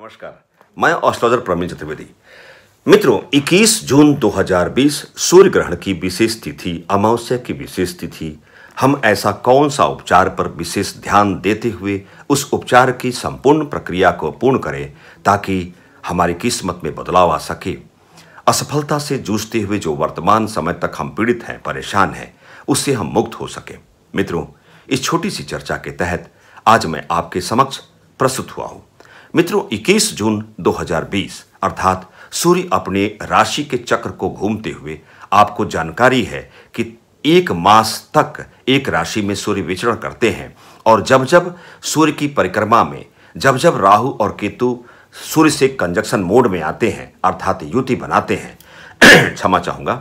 नमस्कार मैं ऑस्ट्रोलॉजर प्रवीण चतुर्वेदी मित्रों 21 जून 2020 सूर्य ग्रहण की विशेष तिथि अमावस्या की विशेष तिथि हम ऐसा कौन सा उपचार पर विशेष ध्यान देते हुए उस उपचार की संपूर्ण प्रक्रिया को पूर्ण करें ताकि हमारी किस्मत में बदलाव आ सके असफलता से जूझते हुए जो वर्तमान समय तक हम पीड़ित हैं परेशान हैं उससे हम मुक्त हो सकें मित्रों इस छोटी सी चर्चा के तहत आज मैं आपके समक्ष प्रस्तुत हुआ हूँ मित्रों 21 जून 2020 अर्थात सूर्य अपने राशि के चक्र को घूमते हुए आपको जानकारी है कि एक मास तक एक राशि में सूर्य विचरण करते हैं और जब जब सूर्य की परिक्रमा में जब जब राहु और केतु सूर्य से कंजक्शन मोड में आते हैं अर्थात युति बनाते हैं क्षमा चाहूंगा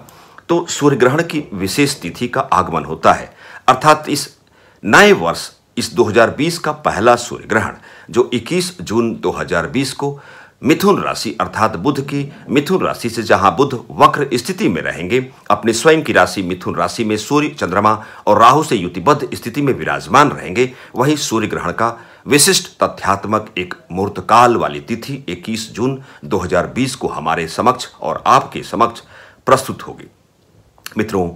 तो सूर्य ग्रहण की विशेष तिथि का आगमन होता है अर्थात इस नए वर्ष इस 2020 का पहला सूर्य ग्रहण जो 21 जून 2020 को मिथुन राशि अर्थात बुध की मिथुन राशि से जहां बुध वक्र स्थिति में रहेंगे अपने स्वयं की राशि मिथुन राशि में सूर्य चंद्रमा और राहु से युतिबद्ध स्थिति में विराजमान रहेंगे वहीं सूर्य ग्रहण का विशिष्ट तथ्यात्मक एक मूर्तकाल वाली तिथि 21 जून 2020 को हमारे समक्ष और आपके समक्ष प्रस्तुत होगी मित्रों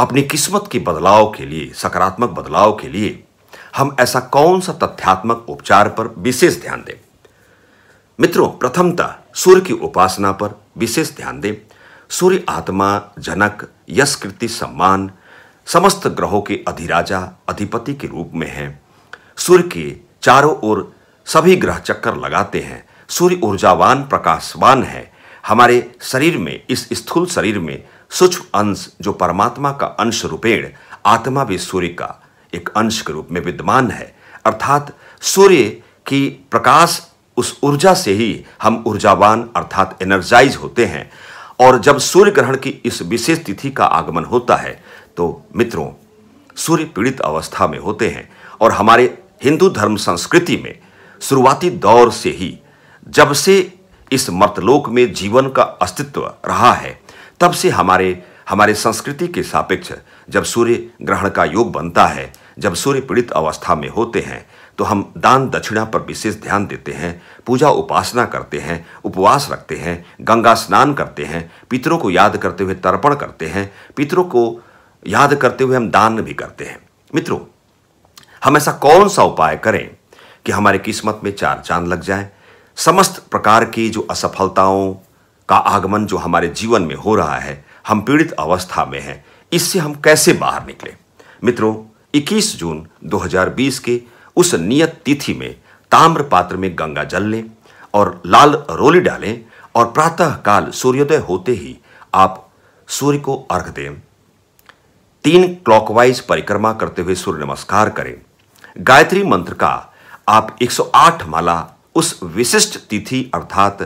अपनी किस्मत के बदलाव के लिए सकारात्मक बदलाव के लिए हम ऐसा कौन सा तथ्यात्मक उपचार पर विशेष ध्यान दें मित्रों प्रथमतः सूर्य की उपासना पर विशेष ध्यान दें सूर्य आत्मा जनक यश सम्मान समस्त ग्रहों के अधिराजा अधिपति के रूप में है सूर्य के चारों ओर सभी ग्रह चक्कर लगाते हैं सूर्य ऊर्जावान प्रकाशवान है हमारे शरीर में इस स्थूल शरीर में सूक्ष्म अंश जो परमात्मा का अंश रूपेण आत्मा भी सूर्य का एक अंश के रूप में विद्यमान है अर्थात सूर्य की प्रकाश उस ऊर्जा से ही हम ऊर्जावान अर्थात एनर्जाइज होते हैं और जब सूर्य ग्रहण की इस विशेष तिथि का आगमन होता है तो मित्रों सूर्य पीड़ित अवस्था में होते हैं और हमारे हिंदू धर्म संस्कृति में शुरुआती दौर से ही जब से इस मर्तलोक में जीवन का अस्तित्व रहा है तब से हमारे हमारे संस्कृति के सापेक्ष जब सूर्य ग्रहण का योग बनता है जब सूर्य पीड़ित अवस्था में होते हैं तो हम दान दक्षिणा पर विशेष ध्यान देते हैं पूजा उपासना करते हैं उपवास रखते हैं गंगा स्नान करते हैं पितरों को याद करते हुए तर्पण करते हैं पितरों को याद करते हुए हम दान भी करते हैं मित्रों हम ऐसा कौन सा उपाय करें कि हमारे किस्मत में चार चांद लग जाए समस्त प्रकार की जो असफलताओं का आगमन जो हमारे जीवन में हो रहा है हम पीड़ित अवस्था में हैं इससे हम कैसे बाहर निकले मित्रों 21 जून 2020 के उस नियत तिथि में ताम्र पात्र में गंगा जल लें और लाल रोली डालें और प्रातःकाल सूर्योदय होते ही आप सूर्य को अर्घ दें तीन क्लॉकवाइज परिक्रमा करते हुए सूर्य नमस्कार करें गायत्री मंत्र का आप 108 माला उस विशिष्ट तिथि अर्थात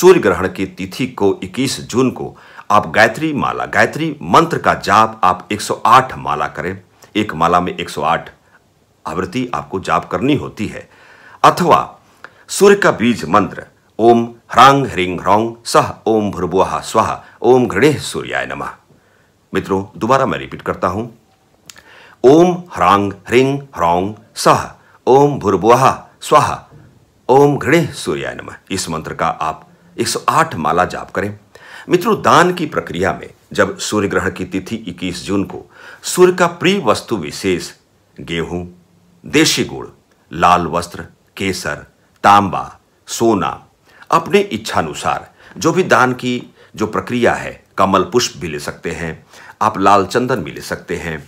सूर्य ग्रहण की तिथि को 21 जून को आप गायत्री माला गायत्री मंत्र का जाप आप 108 माला करें एक माला में 108 आवृत्ति आपको जाप करनी होती है अथवा सूर्य का बीज मंत्र ओम ह्रांग ह्रिंग ह्रौंग सह ओम भ्रुवुहा स्वाह ओम घृणे सूर्याय नमः मित्रों दोबारा मैं रिपीट करता हूं ओम ह्रांग ह्रिंग ह्रौंग सह ओम भूर्भुवः स्वाहा ओम घृणे सूर्याय नम इस मंत्र का आप 108 माला जाप करें मित्रों दान की प्रक्रिया में जब सूर्य ग्रहण की तिथि 21 जून को सूर्य का प्रिय वस्तु विशेष गेहूं देशी गुड़ लाल वस्त्र केसर तांबा सोना अपने इच्छानुसार जो भी दान की जो प्रक्रिया है कमल पुष्प भी ले सकते हैं आप लाल चंदन भी ले सकते हैं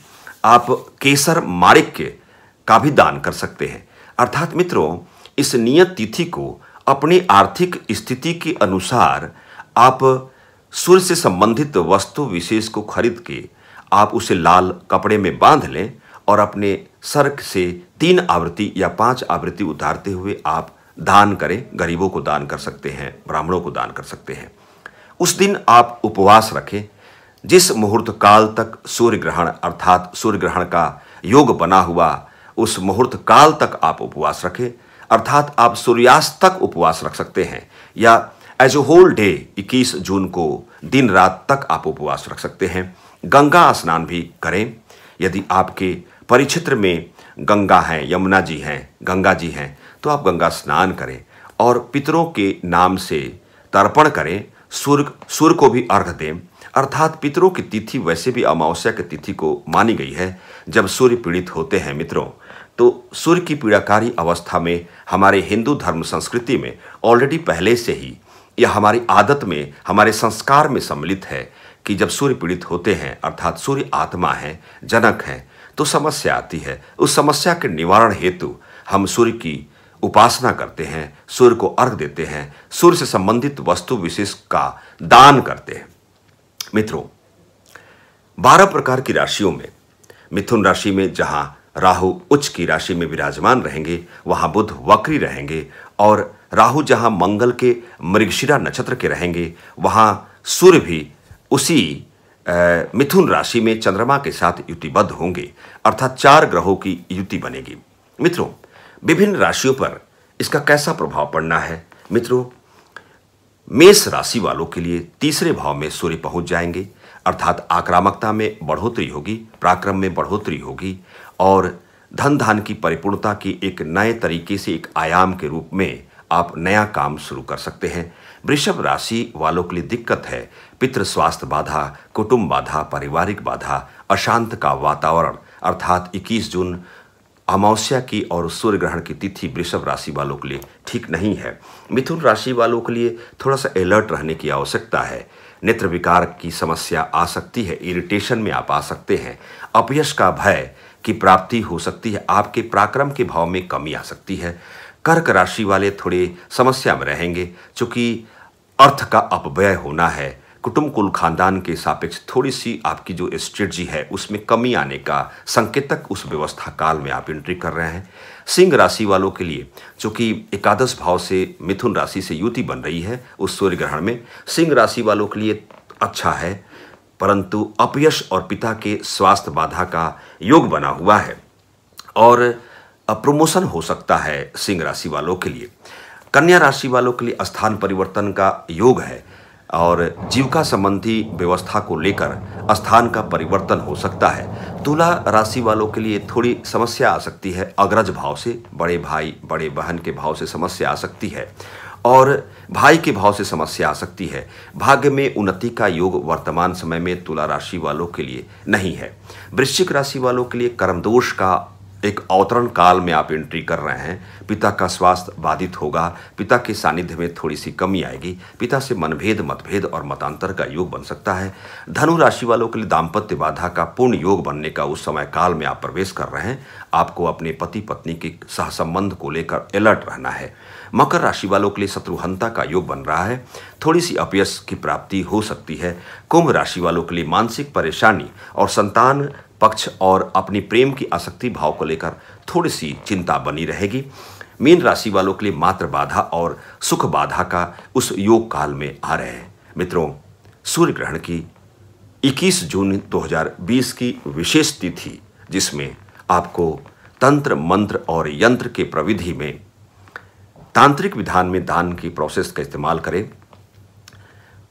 आप केसर माणिक्य का भी दान कर सकते हैं अर्थात मित्रों इस नियत तिथि को अपनी आर्थिक स्थिति के अनुसार आप सूर्य से संबंधित वस्तु विशेष को खरीद के आप उसे लाल कपड़े में बांध लें और अपने सर से तीन आवृत्ति या पांच आवृत्ति उतारते हुए आप दान करें गरीबों को दान कर सकते हैं ब्राह्मणों को दान कर सकते हैं उस दिन आप उपवास रखें जिस मुहूर्त काल तक सूर्य ग्रहण अर्थात सूर्य ग्रहण का योग बना हुआ उस मुहूर्त काल तक आप उपवास रखें अर्थात आप सूर्यास्त तक उपवास रख सकते हैं या एज ए होल डे 21 जून को दिन रात तक आप उपवास रख सकते हैं गंगा स्नान भी करें यदि आपके परिक्षेत्र में गंगा हैं यमुना जी हैं गंगा जी हैं तो आप गंगा स्नान करें और पितरों के नाम से तर्पण करें सूर्य सूर्य को भी अर्घ दें अर्थात पितरों की तिथि वैसे भी अमावस्या की तिथि को मानी गई है जब सूर्य पीड़ित होते हैं मित्रों तो सूर्य की पीड़ाकारी अवस्था में हमारे हिंदू धर्म संस्कृति में ऑलरेडी पहले से ही यह हमारी आदत में हमारे संस्कार में सम्मिलित है कि जब सूर्य पीड़ित होते हैं अर्थात सूर्य आत्मा है जनक है तो समस्या आती है उस समस्या के निवारण हेतु हम सूर्य की उपासना करते हैं सूर्य को अर्घ देते हैं सूर्य से संबंधित वस्तु विशेष का दान करते हैं मित्रों बारह प्रकार की राशियों में मिथुन राशि में जहां राहु उच्च की राशि में विराजमान रहेंगे वहां बुध वक्री रहेंगे और राहु जहां मंगल के मृगशिरा नक्षत्र के रहेंगे वहां सूर्य भी उसी मिथुन राशि में चंद्रमा के साथ युतिबद्ध होंगे अर्थात चार ग्रहों की युति बनेगी मित्रों विभिन्न राशियों पर इसका कैसा प्रभाव पड़ना है मित्रों मेष राशि वालों के लिए तीसरे भाव में सूर्य पहुंच जाएंगे अर्थात आक्रामकता में बढ़ोतरी होगी पराक्रम में बढ़ोतरी होगी और धन धान की परिपूर्णता की एक नए तरीके से एक आयाम के रूप में आप नया काम शुरू कर सकते हैं वृषभ राशि वालों के लिए दिक्कत है पितृ स्वास्थ्य बाधा कुटुंब बाधा पारिवारिक बाधा अशांत का वातावरण अर्थात 21 जून अमावस्या की और सूर्य ग्रहण की तिथि वृषभ राशि वालों के लिए ठीक नहीं है मिथुन राशि वालों के लिए थोड़ा सा अलर्ट रहने की आवश्यकता है नेत्र विकार की समस्या आ सकती है इरिटेशन में आप आ सकते हैं अपयश का भय की प्राप्ति हो सकती है आपके पराक्रम के भाव में कमी आ सकती है कर्क राशि वाले थोड़े समस्या में रहेंगे चूँकि अर्थ का अपव्यय होना है कुटुंब कुल खानदान के सापेक्ष थोड़ी सी आपकी जो स्ट्रेटजी है उसमें कमी आने का संकेतक उस व्यवस्था काल में आप एंट्री कर रहे हैं सिंह राशि वालों के लिए जो कि एकादश भाव से मिथुन राशि से युति बन रही है उस सूर्य ग्रहण में सिंह राशि वालों के लिए अच्छा है परंतु अपयश और पिता के स्वास्थ्य बाधा का योग बना हुआ है और प्रमोशन हो सकता है सिंह राशि वालों के लिए कन्या राशि वालों के लिए स्थान परिवर्तन का योग है और जीविका संबंधी व्यवस्था को लेकर स्थान का परिवर्तन हो सकता है तुला राशि वालों के लिए थोड़ी समस्या आ सकती है अग्रज भाव से बड़े भाई बड़े बहन के भाव से समस्या आ सकती है और भाई के भाव से समस्या आ सकती है भाग्य में उन्नति का योग वर्तमान समय में तुला राशि वालों के लिए नहीं है वृश्चिक राशि वालों के लिए कर्म दोष का एक अवतरण काल में आप एंट्री कर रहे हैं पिता का स्वास्थ्य बाधित होगा पिता के सानिध्य में थोड़ी सी कमी आएगी पिता से मनभेद मतभेद और मतांतर का योग बन सकता है धनु राशि वालों के लिए दाम्पत्य बाधा का पूर्ण योग बनने का उस समय काल में आप प्रवेश कर रहे हैं आपको अपने पति पत्नी के सहसंबंध को लेकर अलर्ट रहना है मकर राशि वालों के लिए शत्रुहनता का योग बन रहा है थोड़ी सी अपयस की प्राप्ति हो सकती है कुंभ राशि वालों के लिए मानसिक परेशानी और संतान पक्ष और अपनी प्रेम की आसक्ति भाव को लेकर थोड़ी सी चिंता बनी रहेगी मीन राशि वालों के लिए मात्र बाधा और सुख बाधा का उस योग काल में आ रहे हैं मित्रों सूर्य ग्रहण की 21 जून 2020 की विशेष तिथि जिसमें आपको तंत्र मंत्र और यंत्र के प्रविधि में तांत्रिक विधान में दान की प्रोसेस का इस्तेमाल करें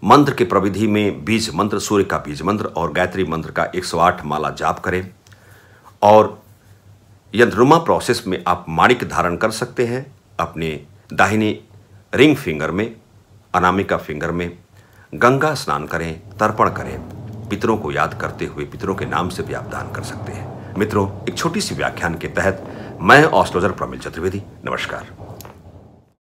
मंत्र की प्रविधि में बीज मंत्र सूर्य का बीज मंत्र और गायत्री मंत्र का 108 माला जाप करें और यंत्रुमा प्रोसेस में आप माणिक धारण कर सकते हैं अपने दाहिने रिंग फिंगर में अनामिका फिंगर में गंगा स्नान करें तर्पण करें पितरों को याद करते हुए पितरों के नाम से भी आप दान कर सकते हैं मित्रों एक छोटी सी व्याख्यान के तहत मैं ऑस्ट्रोजर प्रमिल चतुर्वेदी नमस्कार